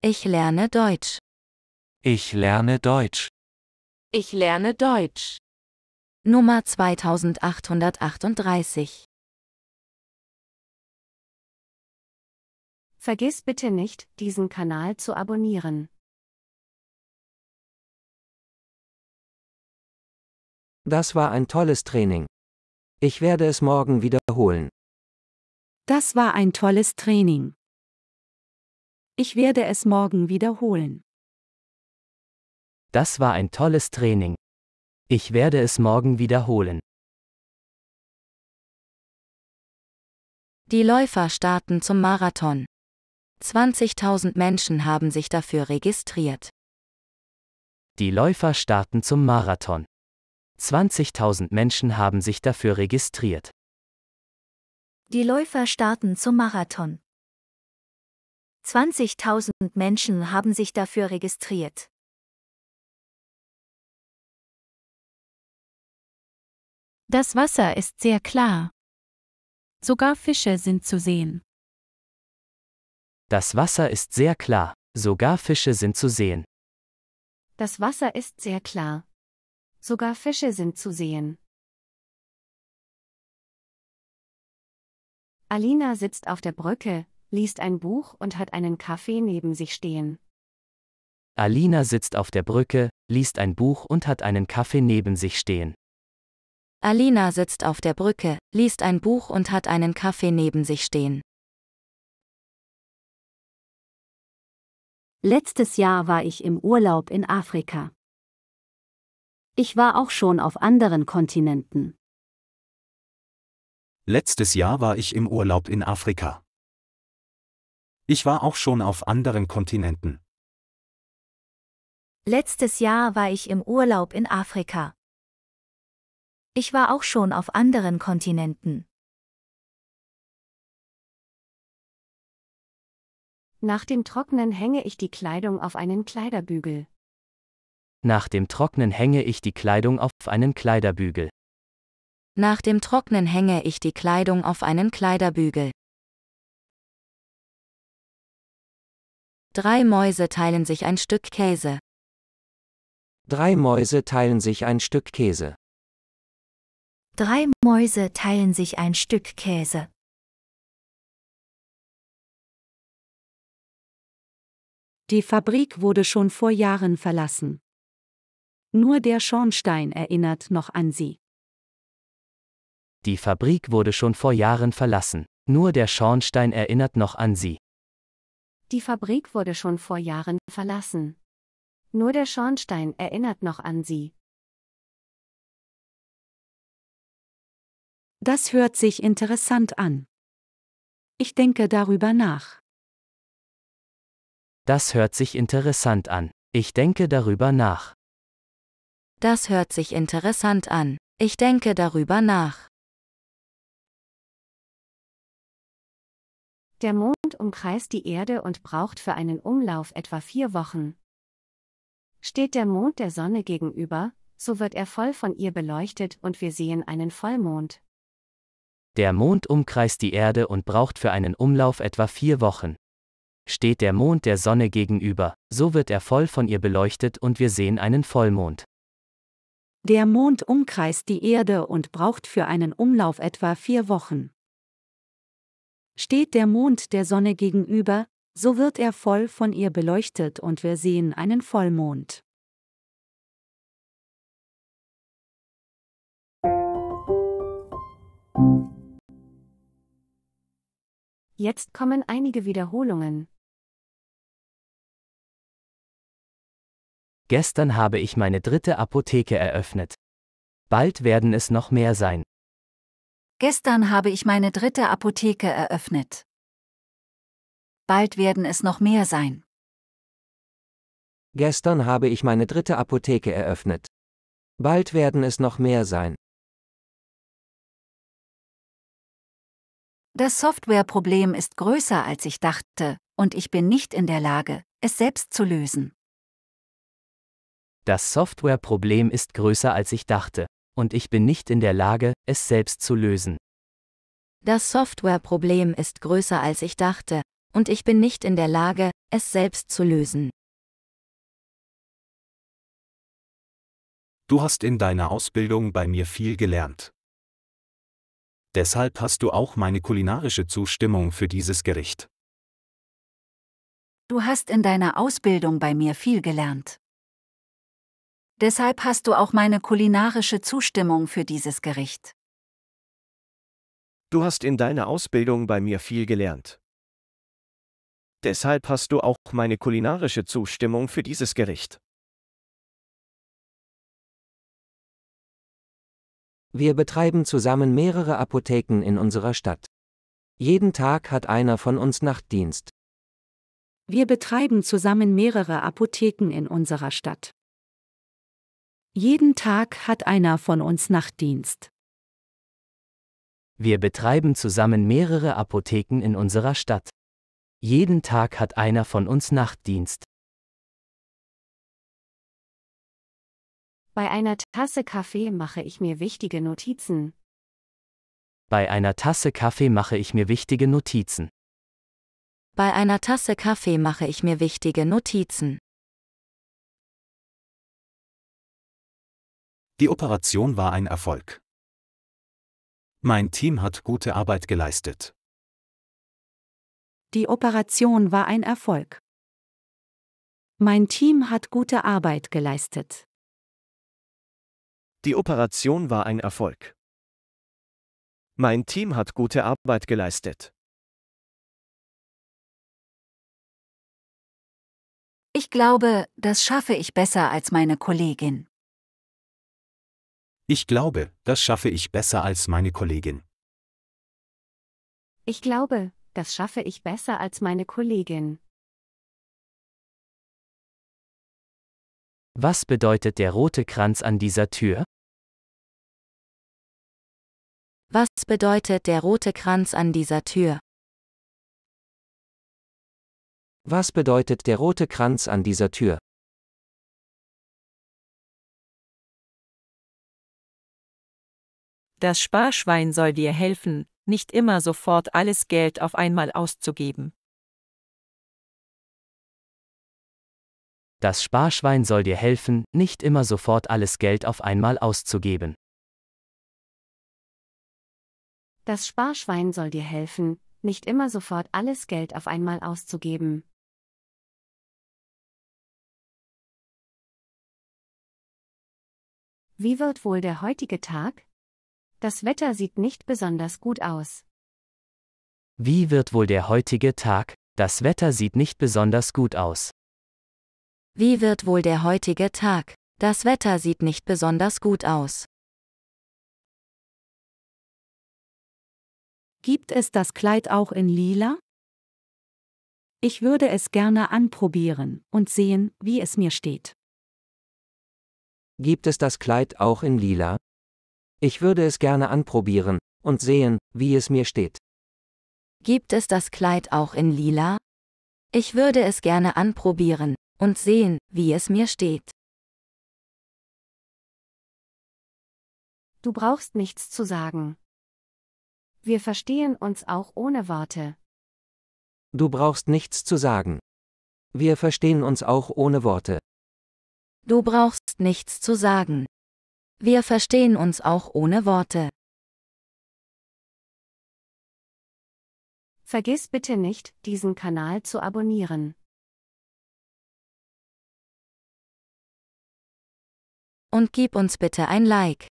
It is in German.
Ich lerne Deutsch. Ich lerne Deutsch. Ich lerne Deutsch. Nummer 2838. Vergiss bitte nicht, diesen Kanal zu abonnieren. Das war ein tolles Training. Ich werde es morgen wiederholen. Das war ein tolles Training. Ich werde es morgen wiederholen. Das war ein tolles Training. Ich werde es morgen wiederholen. Die Läufer starten zum Marathon. 20.000 Menschen haben sich dafür registriert. Die Läufer starten zum Marathon. 20.000 Menschen haben sich dafür registriert. Die Läufer starten zum Marathon. 20.000 Menschen haben sich dafür registriert. Das Wasser ist sehr klar. Sogar Fische sind zu sehen. Das Wasser ist sehr klar, sogar Fische sind zu sehen. Das Wasser ist sehr klar. Sogar Fische sind zu sehen. Alina sitzt auf der Brücke, liest ein Buch und hat einen Kaffee neben sich stehen. Alina sitzt auf der Brücke, liest ein Buch und hat einen Kaffee neben sich stehen. Alina sitzt auf der Brücke, liest ein Buch und hat einen Kaffee neben sich stehen. Letztes Jahr war ich im Urlaub in Afrika. Ich war auch schon auf anderen Kontinenten. Letztes Jahr war ich im Urlaub in Afrika. Ich war auch schon auf anderen Kontinenten. Letztes Jahr war ich im Urlaub in Afrika. Ich war auch schon auf anderen Kontinenten. Nach dem Trocknen hänge ich die Kleidung auf einen Kleiderbügel. Nach dem Trocknen hänge ich die Kleidung auf einen Kleiderbügel. Nach dem Trocknen hänge ich die Kleidung auf einen Kleiderbügel. Drei Mäuse teilen sich ein Stück Käse. Drei Mäuse teilen sich ein Stück Käse. Drei Mäuse teilen sich ein Stück Käse. Die Fabrik wurde schon vor Jahren verlassen. Nur der Schornstein erinnert noch an sie. Die Fabrik wurde schon vor Jahren verlassen. Nur der Schornstein erinnert noch an sie. Die Fabrik wurde schon vor Jahren verlassen. Nur der Schornstein erinnert noch an sie. Das hört sich interessant an. Ich denke darüber nach. Das hört sich interessant an. Ich denke darüber nach. Das hört sich interessant an. Ich denke darüber nach. Der Mond umkreist die Erde und braucht für einen Umlauf etwa vier Wochen. Steht der Mond der Sonne gegenüber, so wird er voll von ihr beleuchtet und wir sehen einen Vollmond. Der Mond umkreist die Erde und braucht für einen Umlauf etwa vier Wochen. Steht der Mond der Sonne gegenüber, so wird er voll von ihr beleuchtet und wir sehen einen Vollmond. Der Mond umkreist die Erde und braucht für einen Umlauf etwa vier Wochen. Steht der Mond der Sonne gegenüber, so wird er voll von ihr beleuchtet und wir sehen einen Vollmond. Jetzt kommen einige Wiederholungen. Gestern habe ich meine dritte Apotheke eröffnet. Bald werden es noch mehr sein. Gestern habe ich meine dritte Apotheke eröffnet. Bald werden es noch mehr sein. Gestern habe ich meine dritte Apotheke eröffnet. Bald werden es noch mehr sein. Das Softwareproblem ist größer, als ich dachte, und ich bin nicht in der Lage, es selbst zu lösen. Das Softwareproblem ist größer, als ich dachte, und ich bin nicht in der Lage, es selbst zu lösen. Das Softwareproblem ist größer als ich dachte, und ich bin nicht in der Lage, es selbst zu lösen. Du hast in deiner Ausbildung bei mir viel gelernt. Deshalb hast du auch meine kulinarische Zustimmung für dieses Gericht. Du hast in deiner Ausbildung bei mir viel gelernt. Deshalb hast du auch meine kulinarische Zustimmung für dieses Gericht. Du hast in deiner Ausbildung bei mir viel gelernt. Deshalb hast du auch meine kulinarische Zustimmung für dieses Gericht. Wir betreiben zusammen mehrere Apotheken in unserer Stadt. Jeden Tag hat einer von uns Nachtdienst. Wir betreiben zusammen mehrere Apotheken in unserer Stadt. Jeden Tag hat einer von uns Nachtdienst. Wir betreiben zusammen mehrere Apotheken in unserer Stadt. Jeden Tag hat einer von uns Nachtdienst. Bei einer Tasse Kaffee mache ich mir wichtige Notizen. Bei einer Tasse Kaffee mache ich mir wichtige Notizen. Bei einer Tasse Kaffee mache ich mir wichtige Notizen. Die Operation war ein Erfolg. Mein Team hat gute Arbeit geleistet. Die Operation war ein Erfolg. Mein Team hat gute Arbeit geleistet. Die Operation war ein Erfolg. Mein Team hat gute Arbeit geleistet. Ich glaube, das schaffe ich besser als meine Kollegin. Ich glaube, das schaffe ich besser als meine Kollegin. Ich glaube, das schaffe ich besser als meine Kollegin. Was bedeutet der rote Kranz an dieser Tür? Was bedeutet der rote Kranz an dieser Tür? Was bedeutet der rote Kranz an dieser Tür? Das Sparschwein soll dir helfen, nicht immer sofort alles Geld auf einmal auszugeben. Das Sparschwein soll dir helfen, nicht immer sofort alles Geld auf einmal auszugeben. Das Sparschwein soll dir helfen, nicht immer sofort alles Geld auf einmal auszugeben. Wie wird wohl der heutige Tag? Das Wetter sieht nicht besonders gut aus. Wie wird wohl der heutige Tag? Das Wetter sieht nicht besonders gut aus. Wie wird wohl der heutige Tag? Das Wetter sieht nicht besonders gut aus. Gibt es das Kleid auch in Lila? Ich würde es gerne anprobieren und sehen, wie es mir steht. Gibt es das Kleid auch in Lila? Ich würde es gerne anprobieren und sehen, wie es mir steht. Gibt es das Kleid auch in Lila? Ich würde es gerne anprobieren und sehen, wie es mir steht. Du brauchst nichts zu sagen. Wir verstehen uns auch ohne Worte. Du brauchst nichts zu sagen. Wir verstehen uns auch ohne Worte. Du brauchst nichts zu sagen. Wir verstehen uns auch ohne Worte. Vergiss bitte nicht, diesen Kanal zu abonnieren. Und gib uns bitte ein Like.